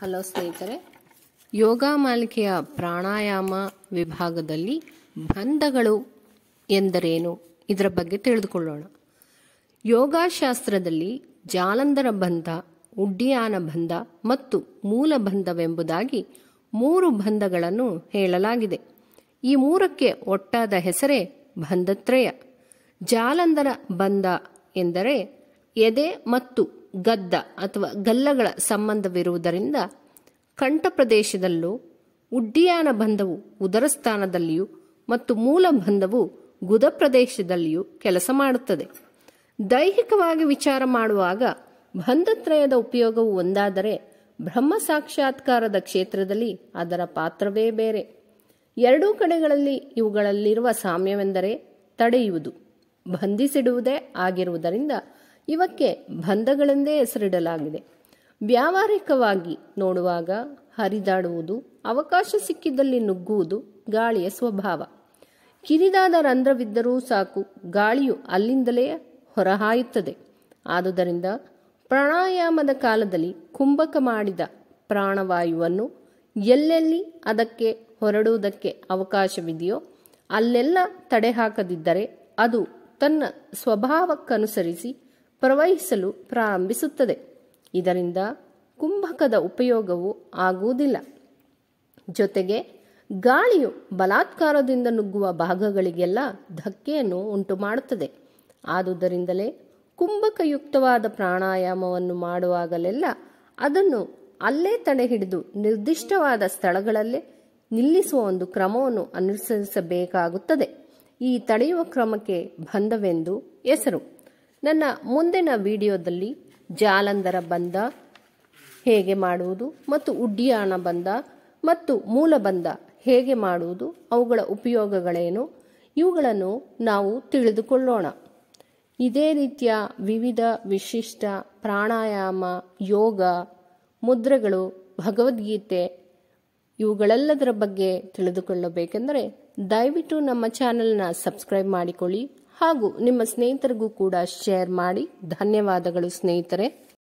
hello ಸ್ನೇಹಿತರೆ ಯೋಗ ಮಾಲಿಕೆಯ ಪ್ರಾಣಾಯಾಮ ವಿಭಾಗದಲ್ಲಿ ಬಂಧಗಳು ಎಂದರೇನು ಇದರ ಬಗ್ಗೆ ತಿಳಿದುಕೊಳ್ಳೋಣ ಯೋಗಾಶಾಸ್ತ್ರದಲ್ಲಿ ಜಾಲಂಧರ ಬಂಧ ಉಡ್ಡಿಯಾನ ಬಂಧ ಮತ್ತು ಮೂಲ ಬಂಧವೆಂಬುದಾಗಿ ಮೂರು ಬಂಧಗಳನ್ನು ಹೇಳಲಾಗಿದೆ ಈ ಮೂರಕ್ಕೆ ಒಟ್ಟಾದ ಹೆಸರೇ ಬಂಧತ್ರಯ ಜಾಲಂಧರ ಬಂಧ ಎಂದರೆ ಎದೆ ಮತ್ತು ಗದ್ದ ಅಥವಾ ಗಲ್ಲಗಳ ಸಂಬಂಧವಿರುವುದರಿಂದ ಕಂಠ ಪ್ರದೇಶದಲ್ಲೂ ಉಡ್ಡಿಯಾನ ಬಂಧವು ಉದರಸ್ಥಾನದಲ್ಲಿಯೂ ಮತ್ತು ಮೂಲ ಬಂಧವು ಗುದ ಪ್ರದೇಶದಲ್ಲಿಯೂ ಕೆಲಸ ಮಾಡುತ್ತದೆ ದೈಹಿಕವಾಗಿ ವಿಚಾರ ಮಾಡುವಾಗ ಬಂಧತ್ರಯದ ಉಪಯೋಗವು ಒಂದಾದರೆ ಬ್ರಹ್ಮ ಸಾಕ್ಷಾತ್ಕಾರದ ಕ್ಷೇತ್ರದಲ್ಲಿ ಅದರ ಪಾತ್ರವೇ ಬೇರೆ ಎರಡೂ ಕಡೆಗಳಲ್ಲಿ ಇವುಗಳಲ್ಲಿರುವ ಸಾಮ್ಯವೆಂದರೆ ತಡೆಯುವುದು ಬಂಧಿಸಿಡುವುದೇ ಆಗಿರುವುದರಿಂದ ಇವಕ್ಕೆ ಬಂಧಗಳೆಂದೇ ಹೆಸರಿಡಲಾಗಿದೆ ವ್ಯಾವಹಾರಿಕವಾಗಿ ನೋಡುವಾಗ ಹರಿದಾಡುವುದು ಅವಕಾಶ ಸಿಕ್ಕಿದಲ್ಲಿ ನುಗ್ಗುವುದು ಗಾಳಿಯ ಸ್ವಭಾವ ಕಿರಿದಾದ ರಂಧ್ರವಿದ್ದರೂ ಸಾಕು ಗಾಳಿಯು ಅಲ್ಲಿಂದಲೇ ಹೊರಹಾಯುತ್ತದೆ ಆದುದರಿಂದ ಪ್ರಾಣಾಯಾಮದ ಕಾಲದಲ್ಲಿ ಕುಂಭಕ ಮಾಡಿದ ಪ್ರಾಣವಾಯುವನ್ನು ಎಲ್ಲೆಲ್ಲಿ ಅದಕ್ಕೆ ಹೊರಡುವುದಕ್ಕೆ ಅವಕಾಶವಿದೆಯೋ ಅಲ್ಲೆಲ್ಲ ತಡೆ ಹಾಕದಿದ್ದರೆ ಅದು ತನ್ನ ಸ್ವಭಾವಕ್ಕನುಸರಿಸಿ ಪ್ರವಹಿಸಲು ಪ್ರಾರಂಭಿಸುತ್ತದೆ ಇದರಿಂದ ಕುಂಭಕದ ಉಪಯೋಗವು ಆಗುವುದಿಲ್ಲ ಜೊತೆಗೆ ಗಾಳಿಯು ಬಲಾತ್ಕಾರದಿಂದ ನುಗ್ಗುವ ಭಾಗಗಳಿಗೆಲ್ಲ ಧಕ್ಕೆಯನ್ನು ಮಾಡುತ್ತದೆ ಆದುದರಿಂದಲೇ ಕುಂಭಕಯುಕ್ತವಾದ ಪ್ರಾಣಾಯಾಮವನ್ನು ಮಾಡುವಾಗಲೆಲ್ಲ ಅದನ್ನು ಅಲ್ಲೇ ತಡೆಹಿಡಿದು ನಿರ್ದಿಷ್ಟವಾದ ಸ್ಥಳಗಳಲ್ಲೇ ನಿಲ್ಲಿಸುವ ಒಂದು ಕ್ರಮವನ್ನು ಅನುಸರಿಸಬೇಕಾಗುತ್ತದೆ ಈ ತಡೆಯುವ ಕ್ರಮಕ್ಕೆ ಬಂಧವೆಂದು ಹೆಸರು ನನ್ನ ಮುಂದಿನ ವಿಡಿಯೋದಲ್ಲಿ ಜಾಲಂಧರ ಬಂದ ಹೇಗೆ ಮಾಡುವುದು ಮತ್ತು ಉಡ್ಡಿಯಾಣ ಬಂದ ಮತ್ತು ಮೂಲ ಬಂದ ಹೇಗೆ ಮಾಡುವುದು ಅವುಗಳ ಉಪಯೋಗಗಳೇನು ಇವುಗಳನ್ನು ನಾವು ತಿಳಿದುಕೊಳ್ಳೋಣ ಇದೇ ರೀತಿಯ ವಿವಿಧ ವಿಶಿಷ್ಟ ಪ್ರಾಣಾಯಾಮ ಯೋಗ ಮುದ್ರೆಗಳು ಭಗವದ್ಗೀತೆ ಇವುಗಳೆಲ್ಲದರ ಬಗ್ಗೆ ತಿಳಿದುಕೊಳ್ಳಬೇಕೆಂದರೆ ದಯವಿಟ್ಟು ನಮ್ಮ ಚಾನಲ್ನ ಸಬ್ಸ್ಕ್ರೈಬ್ ಮಾಡಿಕೊಳ್ಳಿ ಹಾಗೂ ನಿಮ್ಮ ಸ್ನೇಹಿತರಿಗೂ ಕೂಡ ಶೇರ್ ಮಾಡಿ ಧನ್ಯವಾದಗಳು ಸ್ನೇಹಿತರೆ